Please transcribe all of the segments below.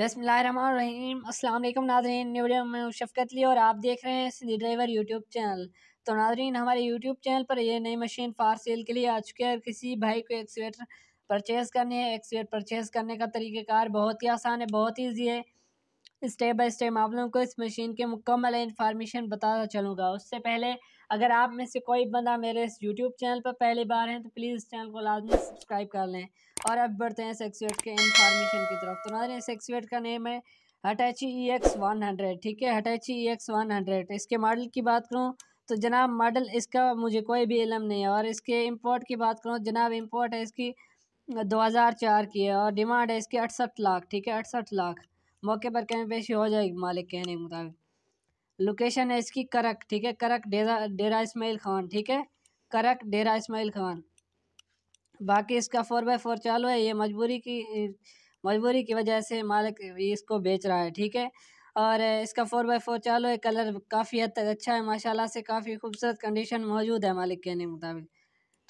बसमीम अल्लाम नाजरीन न्यू वीडियो में शफकत ली और आप देख रहे हैं सिंधी ड्राइवर यूट्यूब चैनल तो नाजरीन हमारे यूट्यूब चैनल पर यह नई मशीन फार सेल के लिए आ चुकी है किसी भाई को एक्सीवेटर परचेज़ करनी है स्वेटर परचेज़ करने का तरीक़ेकार बहुत ही आसान है बहुत ईजी है स्टेप बाय स्टेप आप लोगों को इस मशीन के मुकम्मल इन्फॉर्मेशन बताता चलूँगा उससे पहले अगर आप में से कोई बंदा मेरे इस यूट्यूब चैनल पर पहली बार हैं तो प्लीज़ इस चैनल को लाजमी सब्सक्राइब कर लें और अब बढ़ते हैं सेक्सुएट के इन्फॉर्मेशन की तरफ तो नाजन सेक्सुएट का नेम है Hitachi E X one hundred ठीक है Hitachi E X one hundred इसके मॉडल की बात करूँ तो जनाब मॉडल इसका मुझे कोई भी इलम नहीं है और इसके इम्पोर्ट की बात करूँ जनाब इम्पोर्ट है इसकी दो हज़ार चार की है और डिमांड है इसकी अड़सठ लाख ठीक है अड़सठ लाख मौके पर कमी पेशी हो जाएगी मालिक कहने के मुताबिक लोकेशन है इसकी करक ठीक है करक डेरा डेरा इसमाइल खान ठीक है करक डेरा इसमाइल खान बाकी इसका फोर बाई फोर चालू है ये मजबूरी की मजबूरी की वजह से मालिक इसको बेच रहा है ठीक है और इसका फोर बाई फोर चालू है कलर काफ़ी हद तक अच्छा है माशाल्लाह से काफ़ी खूबसूरत कंडीशन मौजूद है मालिक कहने के मुताबिक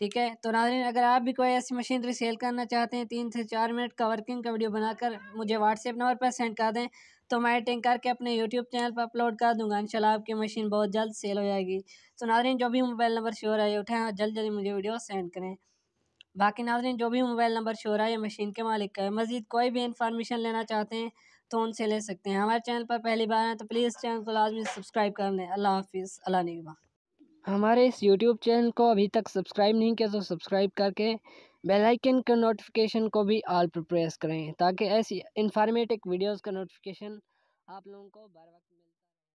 ठीक है तो नाजरीन अगर आप भी कोई ऐसी मशीनरी सेल करना चाहते हैं तीन से चार मिनट का वर्किंग का वीडियो बनाकर मुझे व्हाट्सएप नंबर पर सेंड कर दें तो मैं एडिटिंग करके अपने यूट्यूब चैनल पर अपलोड कर दूंगा इंशाल्लाह आपकी मशीन बहुत जल्द सेल हो जाएगी तो नाजरीन जो भी मोबाइल नंबर शोर है ये उठाएँ और जल्द जल्द मुझे वीडियो सेंड करें बाकी नाजरीन जो भी मोबाइल नंबर शोर है ये मशीन के मालिक का है मज़ीद कोई भी इन्फॉर्मेशन लेना चाहते हैं तो उनसे ले सकते हैं हमारे चैनल पर पहली बार हैं तो प्लीज़ चैनल को लाजमी सब्सक्राइब कर लें अल्लाह हाफिज़ अल्लाह निगमा हमारे इस यूट्यूब चैनल को अभी तक सब्सक्राइब नहीं किया तो सब्सक्राइब करके बेल आइकन का नोटिफिकेशन को भी आल पर प्रेस करें ताकि ऐसी इंफॉर्मेटिव वीडियोस का नोटिफिकेशन आप लोगों को बार वक्त